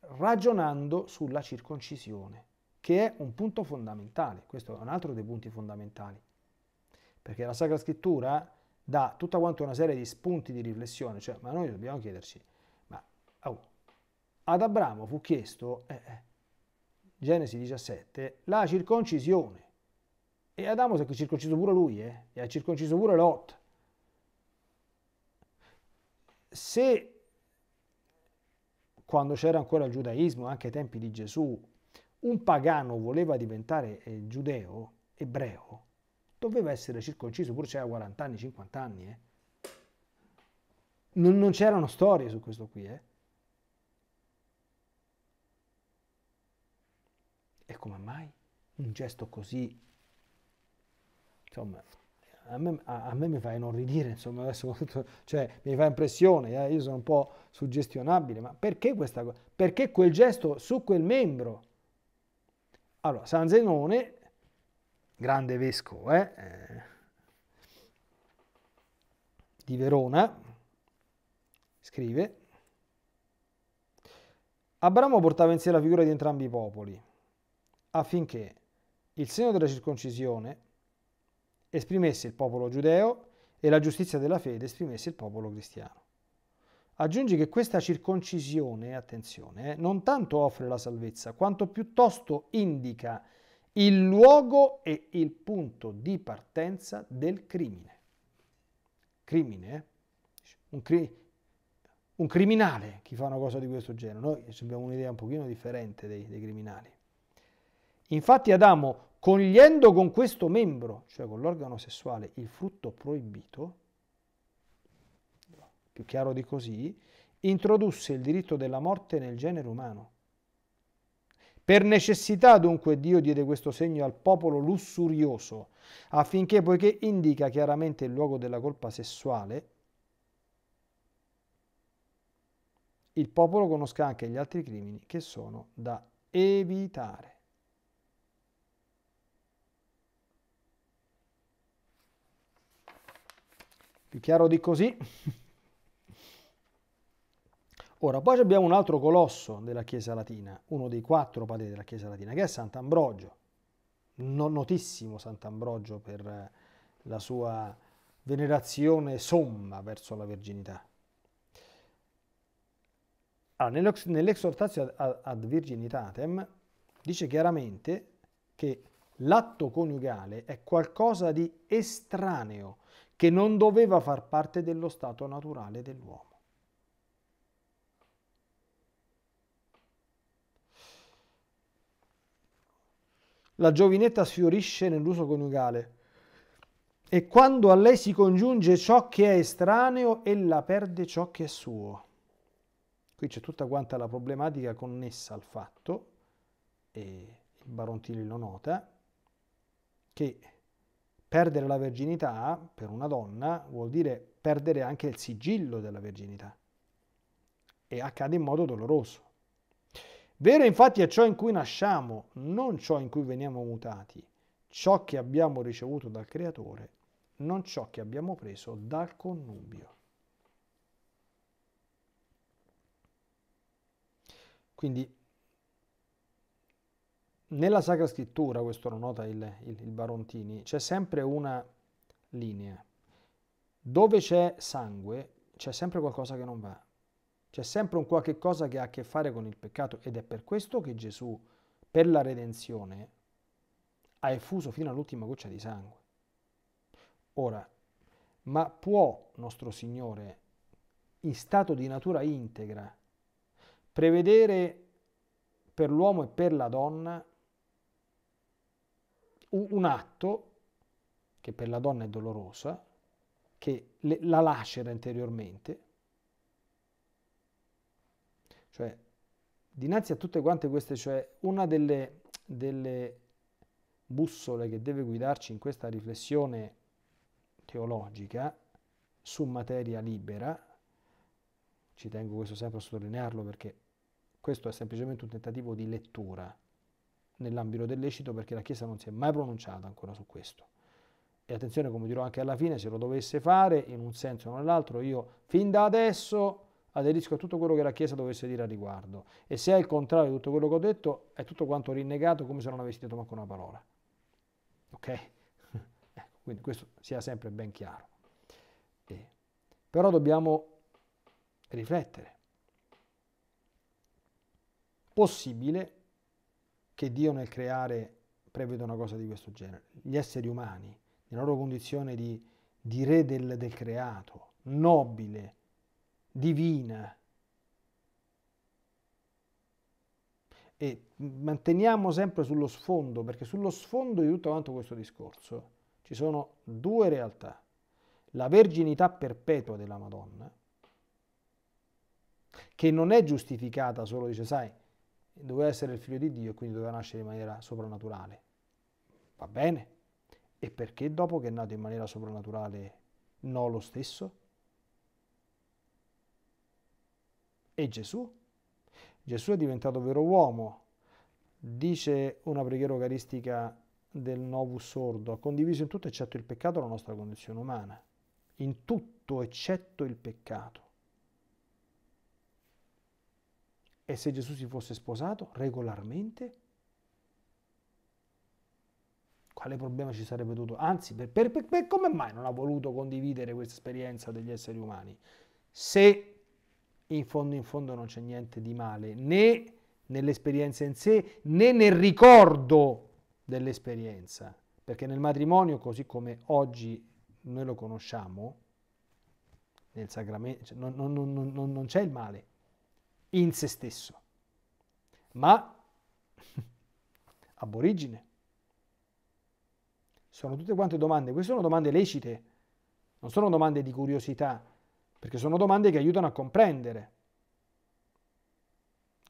ragionando sulla circoncisione, che è un punto fondamentale, questo è un altro dei punti fondamentali, perché la Sacra Scrittura dà tutta quanto una serie di spunti di riflessione, cioè, ma noi dobbiamo chiederci, ma oh, ad Abramo fu chiesto, eh, eh Genesi 17, la circoncisione, e Adamo si è circonciso pure lui, eh, e ha circonciso pure Lot. Se quando c'era ancora il giudaismo, anche ai tempi di Gesù, un pagano voleva diventare eh, giudeo, ebreo, doveva essere circonciso, pur c'era 40 anni, 50 anni. Eh. Non, non c'erano storie su questo qui. Eh. E come mai un gesto così, insomma, a me, a, a me mi fa inorridire, insomma, adesso cioè, mi fa impressione, eh, io sono un po' suggestionabile, ma perché questa cosa? Perché quel gesto su quel membro? Allora, San Zenone, grande vescovo eh, eh, di Verona, scrive, Abramo portava in sé la figura di entrambi i popoli, affinché il segno della circoncisione esprimesse il popolo giudeo e la giustizia della fede esprimesse il popolo cristiano. Aggiungi che questa circoncisione, attenzione, eh, non tanto offre la salvezza, quanto piuttosto indica il luogo e il punto di partenza del crimine. Crimine, eh? un, cri- un, criminale, chi fa una cosa di questo genere. Noi abbiamo un'idea un pochino differente dei, dei criminali. Infatti Adamo, cogliendo con questo membro, cioè con l'organo sessuale, il frutto proibito, più chiaro di così, introdusse il diritto della morte nel genere umano. Per necessità dunque Dio diede questo segno al popolo lussurioso, affinché poiché indica chiaramente il luogo della colpa sessuale, il popolo conosca anche gli altri crimini che sono da evitare. Più chiaro di così. Ora, poi abbiamo un altro colosso della Chiesa Latina, uno dei quattro padri della Chiesa Latina, che è Sant'Ambrogio, notissimo Sant'Ambrogio per eh, la sua venerazione somma verso la virginità. Allora, nell'exhortatio ad virginitatem dice chiaramente che l'atto coniugale è qualcosa di estraneo che non doveva far parte dello stato naturale dell'uomo. La giovinetta sfiorisce nell'uso coniugale e quando a lei si congiunge ciò che è estraneo, ella perde ciò che è suo. Qui c'è tutta quanta la problematica connessa al fatto, e il Barontini lo nota, che Perdere la verginità per una donna vuol dire perdere anche il sigillo della verginità e accade in modo doloroso. Vero infatti è ciò in cui nasciamo, non ciò in cui veniamo mutati, ciò che abbiamo ricevuto dal Creatore, non ciò che abbiamo preso dal connubio. Quindi nella Sacra Scrittura, questo lo nota il, il, il Barontini, c'è sempre una linea. Dove c'è sangue c'è sempre qualcosa che non va. C'è sempre un qualche cosa che ha a che fare con il peccato ed è per questo che Gesù, per la redenzione, ha effuso fino all'ultima goccia di sangue. Ora, ma può nostro Signore, in stato di natura integra, prevedere per l'uomo e per la donna un atto che per la donna è dolorosa, che le, la lacera interiormente, cioè dinanzi a tutte quante queste, cioè una delle, delle bussole che deve guidarci in questa riflessione teologica su materia libera, ci tengo questo sempre a sottolinearlo perché questo è semplicemente un tentativo di lettura, nell'ambito dell'ecito perché la Chiesa non si è mai pronunciata ancora su questo. E attenzione, come dirò anche alla fine, se lo dovesse fare in un senso o nell'altro, io fin da adesso aderisco a tutto quello che la Chiesa dovesse dire a riguardo. E se è il contrario di tutto quello che ho detto, è tutto quanto rinnegato come se non avessi detto manco una parola. Ok? Ecco, quindi questo sia sempre ben chiaro. E, però dobbiamo riflettere. Possibile che Dio nel creare prevede una cosa di questo genere. Gli esseri umani, nella loro condizione di, di re del, del creato, nobile, divina, e manteniamo sempre sullo sfondo, perché sullo sfondo di tutto quanto questo discorso ci sono due realtà. La verginità perpetua della Madonna, che non è giustificata solo, dice, sai, doveva essere il figlio di Dio e quindi doveva nascere in maniera soprannaturale. Va bene. E perché dopo che è nato in maniera soprannaturale no lo stesso? E Gesù? Gesù è diventato vero uomo. Dice una preghiera eucaristica del Novus Sordo, ha condiviso in tutto eccetto il peccato la nostra condizione umana, in tutto eccetto il peccato. E se Gesù si fosse sposato regolarmente? Quale problema ci sarebbe dovuto? Anzi, per, per, per, come mai non ha voluto condividere questa esperienza degli esseri umani? Se in fondo in fondo non c'è niente di male, né nell'esperienza in sé, né nel ricordo dell'esperienza. Perché nel matrimonio, così come oggi noi lo conosciamo, nel sacramento, cioè non, non, non, non c'è il male, in se stesso, ma aborigine. Sono tutte quante domande, queste sono domande lecite, non sono domande di curiosità, perché sono domande che aiutano a comprendere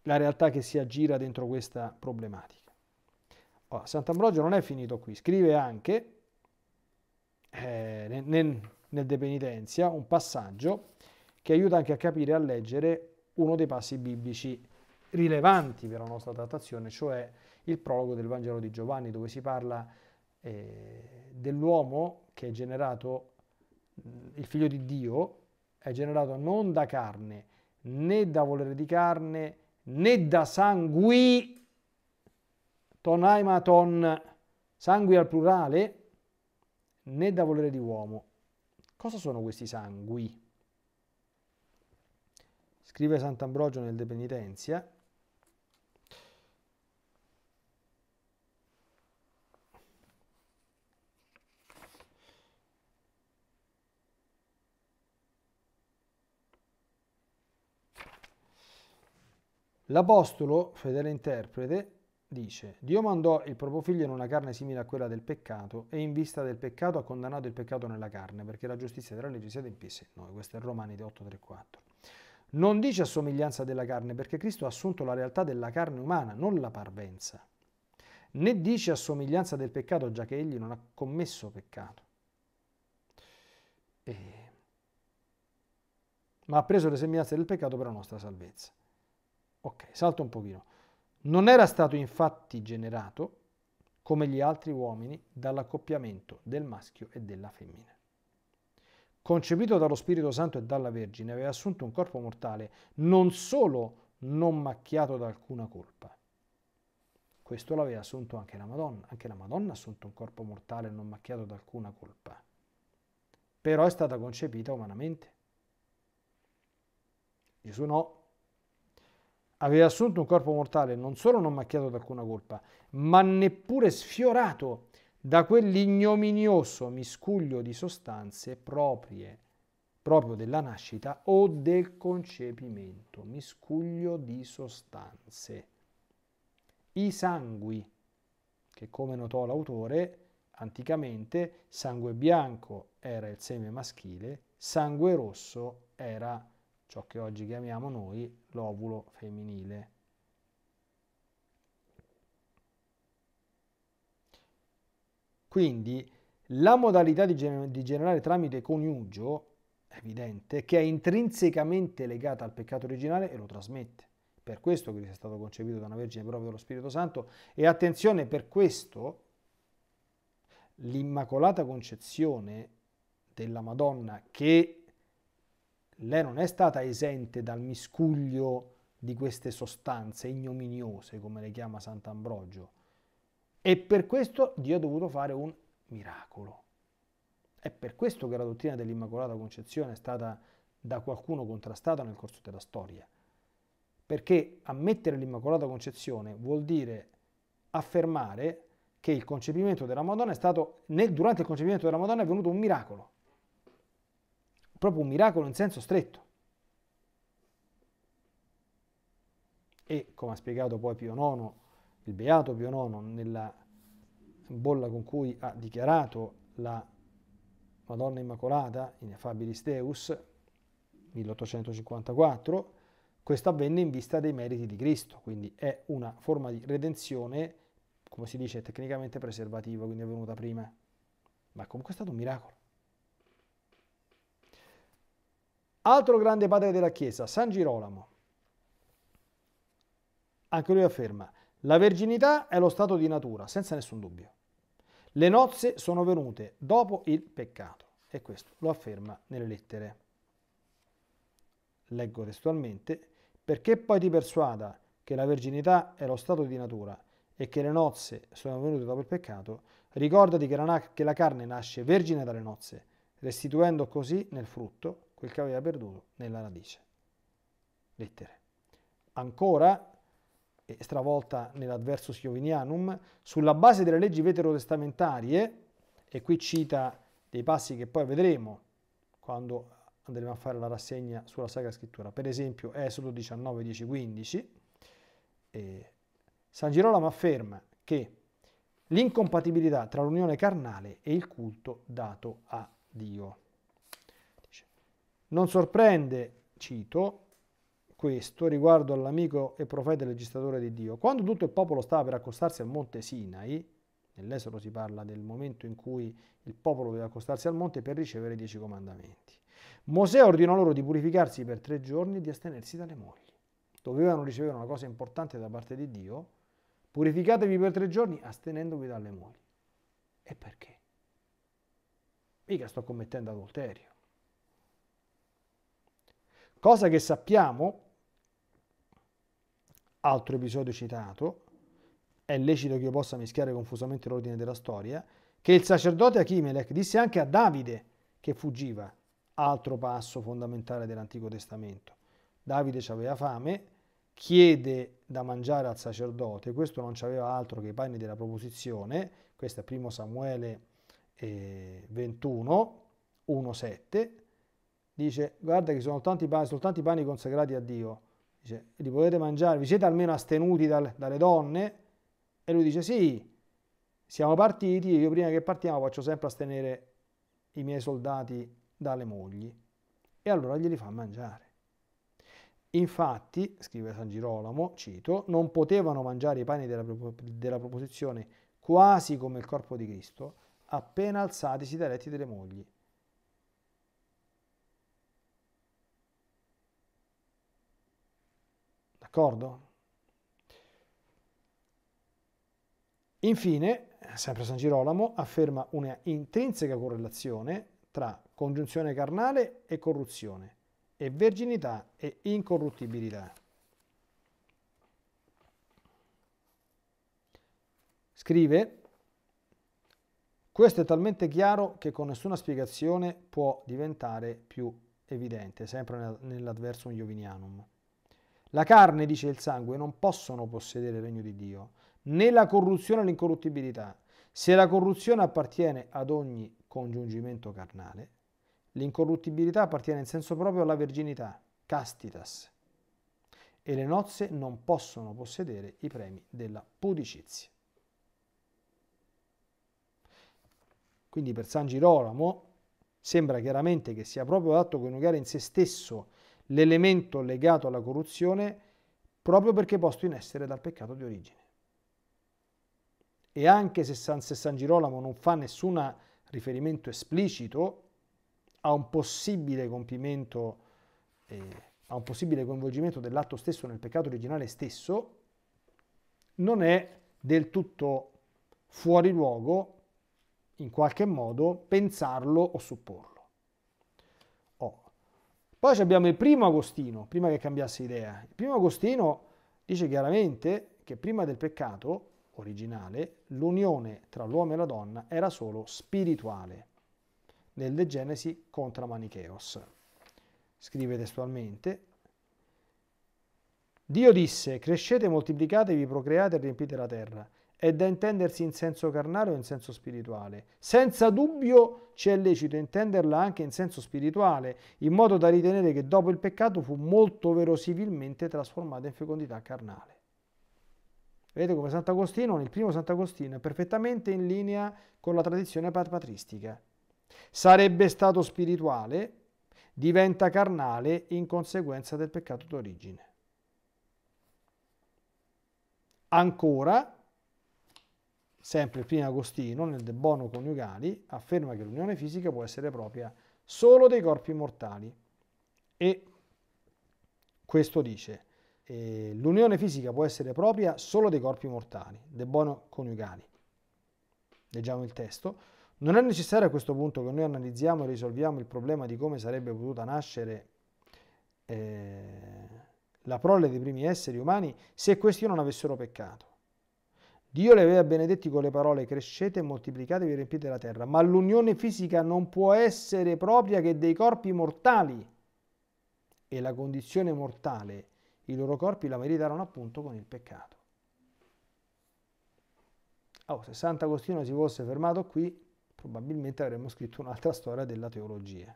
la realtà che si aggira dentro questa problematica. Ora, Sant'Ambrogio non è finito qui, scrive anche eh, nel, nel De Penitenzia un passaggio che aiuta anche a capire e a leggere uno dei passi biblici rilevanti per la nostra trattazione, cioè il prologo del Vangelo di Giovanni, dove si parla eh, dell'uomo che è generato, il figlio di Dio, è generato non da carne, né da volere di carne, né da sangue, tonaimaton, sangue al plurale, né da volere di uomo. Cosa sono questi sangui? Scrive Sant'Ambrogio nel De Penitenzia, L'Apostolo, fedele interprete, dice Dio mandò il proprio figlio in una carne simile a quella del peccato e in vista del peccato ha condannato il peccato nella carne perché la giustizia della legge sia adempisse in noi. Questo è Romani 8, 3, 4. Non dice assomiglianza della carne, perché Cristo ha assunto la realtà della carne umana, non la parvenza. Né dice assomiglianza del peccato, già che egli non ha commesso peccato. E... Eh, ma ha preso le sembianze del peccato per la nostra salvezza. Ok, salto un pochino. Non era stato infatti generato, come gli altri uomini, dall'accoppiamento del maschio e della femmina concepito dallo Spirito Santo e dalla Vergine, aveva assunto un corpo mortale, non solo non macchiato da alcuna colpa. Questo l'aveva assunto anche la Madonna, anche la Madonna ha assunto un corpo mortale non macchiato da alcuna colpa, però è stata concepita umanamente. Gesù no, aveva assunto un corpo mortale non solo non macchiato da alcuna colpa, ma neppure sfiorato da quell'ignominioso miscuglio di sostanze proprie, proprio della nascita o del concepimento, miscuglio di sostanze. I sangui, che come notò l'autore, anticamente sangue bianco era il seme maschile, sangue rosso era ciò che oggi chiamiamo noi l'ovulo femminile. Quindi la modalità di, gener- di generare tramite coniugio è evidente che è intrinsecamente legata al peccato originale e lo trasmette. Per questo Cristo è stato concepito da una Vergine proprio dello Spirito Santo e attenzione, per questo l'Immacolata Concezione della Madonna, che lei non è stata esente dal miscuglio di queste sostanze ignominiose, come le chiama Sant'Ambrogio, e per questo Dio ha dovuto fare un miracolo. È per questo che la dottrina dell'Immacolata Concezione è stata da qualcuno contrastata nel corso della storia. Perché ammettere l'Immacolata Concezione vuol dire affermare che il concepimento della Madonna è stato, nel, durante il concepimento della Madonna è venuto un miracolo. Proprio un miracolo in senso stretto. E come ha spiegato poi Pio IX il Beato Pio IX nella bolla con cui ha dichiarato la Madonna Immacolata in Affabilis Deus 1854, questo avvenne in vista dei meriti di Cristo, quindi è una forma di redenzione, come si dice tecnicamente preservativa, quindi è venuta prima. Ma comunque è stato un miracolo. Altro grande padre della Chiesa, San Girolamo. Anche lui afferma, la verginità è lo stato di natura, senza nessun dubbio. Le nozze sono venute dopo il peccato e questo lo afferma nelle lettere. Leggo testualmente, perché poi ti persuada che la verginità è lo stato di natura e che le nozze sono venute dopo il peccato, ricordati che la, che la carne nasce vergine dalle nozze, restituendo così nel frutto quel che aveva perduto nella radice. Lettere. Ancora, e stravolta nell'adversus Jovinianum, sulla base delle leggi veterotestamentarie, e qui cita dei passi che poi vedremo quando andremo a fare la rassegna sulla Sacra Scrittura, per esempio Esodo 19, 10, 15, eh, San Girolamo afferma che l'incompatibilità tra l'unione carnale e il culto dato a Dio. Non sorprende, cito, questo riguardo all'amico e profeta e legislatore di Dio. Quando tutto il popolo stava per accostarsi al monte Sinai, nell'esodo si parla del momento in cui il popolo doveva accostarsi al monte per ricevere i dieci comandamenti. Mosè ordinò loro di purificarsi per tre giorni e di astenersi dalle mogli. Dovevano ricevere una cosa importante da parte di Dio, purificatevi per tre giorni astenendovi dalle mogli. E perché? Mica sto commettendo adulterio cosa che sappiamo altro episodio citato, è lecito che io possa mischiare confusamente l'ordine della storia, che il sacerdote Achimelech disse anche a Davide che fuggiva, altro passo fondamentale dell'Antico Testamento. Davide aveva fame, chiede da mangiare al sacerdote, questo non c'aveva altro che i panni della proposizione, questo è 1 Samuele 21, 1, 7, dice guarda che sono soltanto i panni consacrati a Dio, dice, li potete mangiare, vi siete almeno astenuti dal, dalle donne? E lui dice sì, siamo partiti, io prima che partiamo faccio sempre astenere i miei soldati dalle mogli. E allora glieli fa mangiare. Infatti, scrive San Girolamo, cito, non potevano mangiare i pani della, della proposizione quasi come il corpo di Cristo, appena alzatisi dai letti delle mogli. D'accordo? Infine, sempre San Girolamo afferma una intrinseca correlazione tra congiunzione carnale e corruzione e verginità e incorruttibilità. Scrive questo è talmente chiaro che con nessuna spiegazione può diventare più evidente, sempre nell'adversum Jovinianum. La carne, dice il sangue, non possono possedere il regno di Dio, né la corruzione e l'incorruttibilità. Se la corruzione appartiene ad ogni congiungimento carnale, l'incorruttibilità appartiene in senso proprio alla verginità, castitas, e le nozze non possono possedere i premi della pudicizia. Quindi per San Girolamo sembra chiaramente che sia proprio l'atto coniugare in se stesso l'elemento legato alla corruzione proprio perché posto in essere dal peccato di origine. E anche se San, se San Girolamo non fa nessun riferimento esplicito a un possibile compimento, eh, a un possibile coinvolgimento dell'atto stesso nel peccato originale stesso, non è del tutto fuori luogo, in qualche modo, pensarlo o supporlo. Poi abbiamo il primo Agostino, prima che cambiasse idea. Il primo Agostino dice chiaramente che prima del peccato originale l'unione tra l'uomo e la donna era solo spirituale, nel De Genesi contra Manicheos. Scrive testualmente, Dio disse, crescete, moltiplicatevi, procreate e riempite la terra è da intendersi in senso carnale o in senso spirituale. Senza dubbio ci è lecito intenderla anche in senso spirituale, in modo da ritenere che dopo il peccato fu molto verosimilmente trasformata in fecondità carnale. Vedete come Sant'Agostino, il primo Sant'Agostino, è perfettamente in linea con la tradizione patristica. Sarebbe stato spirituale, diventa carnale in conseguenza del peccato d'origine. Ancora, sempre il primo Agostino, nel De Bono Coniugali, afferma che l'unione fisica può essere propria solo dei corpi mortali. E questo dice, eh, l'unione fisica può essere propria solo dei corpi mortali, De Bono Coniugali. Leggiamo il testo. Non è necessario a questo punto che noi analizziamo e risolviamo il problema di come sarebbe potuta nascere eh, la prole dei primi esseri umani se questi non avessero peccato. Dio le aveva benedetti con le parole crescete, moltiplicatevi e riempite la terra, ma l'unione fisica non può essere propria che dei corpi mortali e la condizione mortale, i loro corpi la meritarono appunto con il peccato. Oh, se Sant'Agostino si fosse fermato qui, probabilmente avremmo scritto un'altra storia della teologia.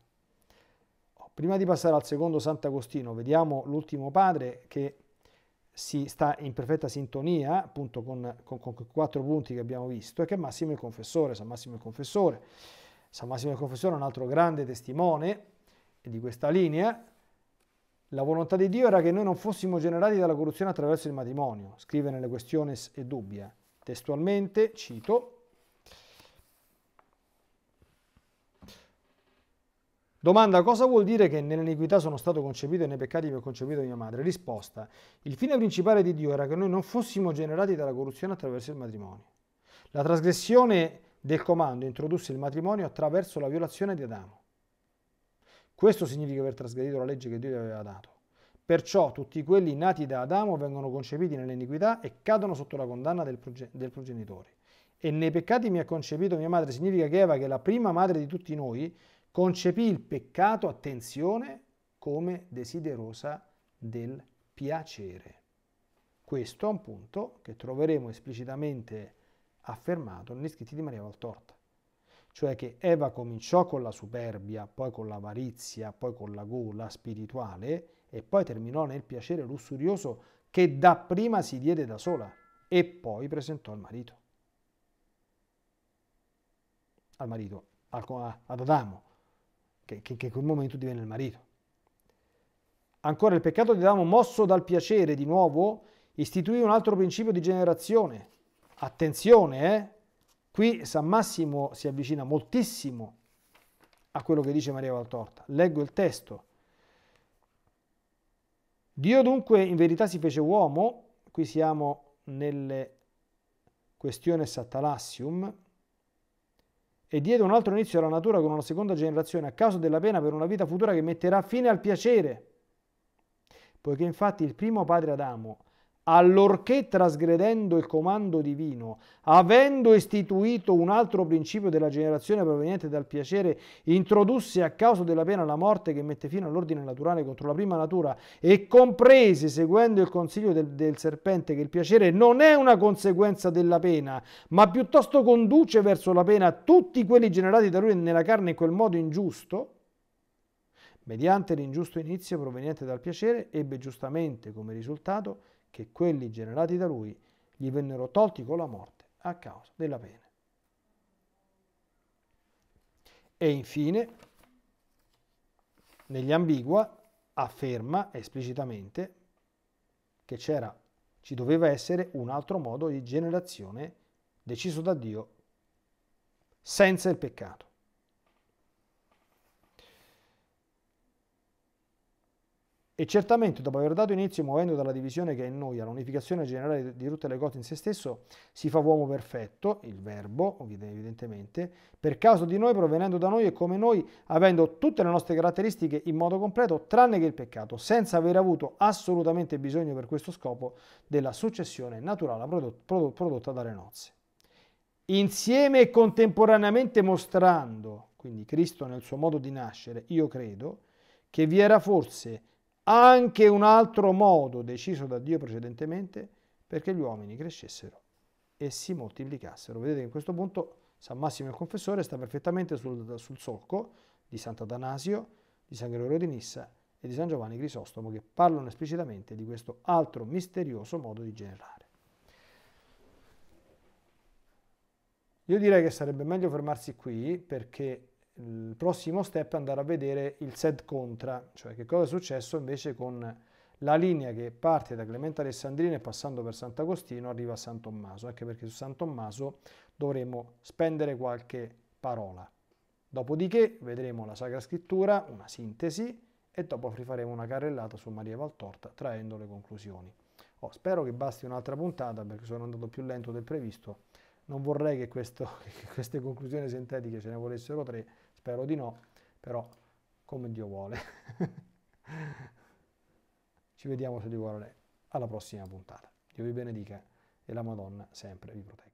Oh, prima di passare al secondo Sant'Agostino, vediamo l'ultimo padre che si sta in perfetta sintonia appunto con, con, con quei quattro punti che abbiamo visto e che Massimo è il confessore, San Massimo è il confessore. San Massimo il confessore è un altro grande testimone di questa linea. La volontà di Dio era che noi non fossimo generati dalla corruzione attraverso il matrimonio, scrive nelle questioni e Dubbia. Testualmente, cito, Domanda, cosa vuol dire che nell'iniquità sono stato concepito e nei peccati mi ho concepito mia madre? Risposta, il fine principale di Dio era che noi non fossimo generati dalla corruzione attraverso il matrimonio. La trasgressione del comando introdusse il matrimonio attraverso la violazione di Adamo. Questo significa aver trasgredito la legge che Dio gli aveva dato. Perciò tutti quelli nati da Adamo vengono concepiti nell'iniquità e cadono sotto la condanna del, proge- del progenitore. E nei peccati mi ha concepito mia madre significa che Eva, che è la prima madre di tutti noi, Concepì il peccato, attenzione, come desiderosa del piacere. Questo è un punto che troveremo esplicitamente affermato negli scritti di Maria Valtorta, cioè che Eva cominciò con la superbia, poi con l'avarizia, poi con la gola spirituale e poi terminò nel piacere lussurioso che dapprima si diede da sola e poi presentò al marito. Al marito, ad Adamo che, che, in quel momento divenne il marito. Ancora il peccato di Adamo, mosso dal piacere di nuovo, istituì un altro principio di generazione. Attenzione, eh? qui San Massimo si avvicina moltissimo a quello che dice Maria Valtorta. Leggo il testo. Dio dunque in verità si fece uomo, qui siamo nelle questione Satalassium, e diede un altro inizio alla natura con una seconda generazione a causa della pena per una vita futura che metterà fine al piacere. Poiché infatti il primo padre Adamo allorché trasgredendo il comando divino, avendo istituito un altro principio della generazione proveniente dal piacere, introdusse a causa della pena la morte che mette fine all'ordine naturale contro la prima natura e comprese, seguendo il consiglio del, del serpente, che il piacere non è una conseguenza della pena, ma piuttosto conduce verso la pena tutti quelli generati da lui nella carne in quel modo ingiusto, mediante l'ingiusto inizio proveniente dal piacere, ebbe giustamente come risultato che quelli generati da lui gli vennero tolti con la morte a causa della pena. E infine, negli ambigua, afferma esplicitamente che c'era, ci doveva essere un altro modo di generazione deciso da Dio senza il peccato. E certamente dopo aver dato inizio muovendo dalla divisione che è in noi all'unificazione generale di tutte le cose in se stesso, si fa uomo perfetto, il verbo evidentemente, per causa di noi, provenendo da noi e come noi, avendo tutte le nostre caratteristiche in modo completo, tranne che il peccato, senza aver avuto assolutamente bisogno per questo scopo della successione naturale prodotta dalle nozze. Insieme e contemporaneamente mostrando, quindi Cristo nel suo modo di nascere, io credo, che vi era forse anche un altro modo deciso da Dio precedentemente perché gli uomini crescessero e si moltiplicassero. Vedete che in questo punto San Massimo il Confessore sta perfettamente sul, sul solco di Sant'Atanasio, di San Gregorio di Nissa e di San Giovanni Crisostomo che parlano esplicitamente di questo altro misterioso modo di generare. Io direi che sarebbe meglio fermarsi qui perché il prossimo step è andare a vedere il sed contra, cioè che cosa è successo invece con la linea che parte da Clemente Alessandrino e passando per Sant'Agostino arriva a San Tommaso, anche perché su San Tommaso dovremo spendere qualche parola. Dopodiché vedremo la Sacra Scrittura, una sintesi, e dopo rifaremo una carrellata su Maria Valtorta traendo le conclusioni. Oh, spero che basti un'altra puntata perché sono andato più lento del previsto. Non vorrei che, questo, che queste conclusioni sintetiche ce ne volessero tre Spero di no, però come Dio vuole. Ci vediamo se Dio vuole alla prossima puntata. Dio vi benedica e la Madonna sempre vi protegga.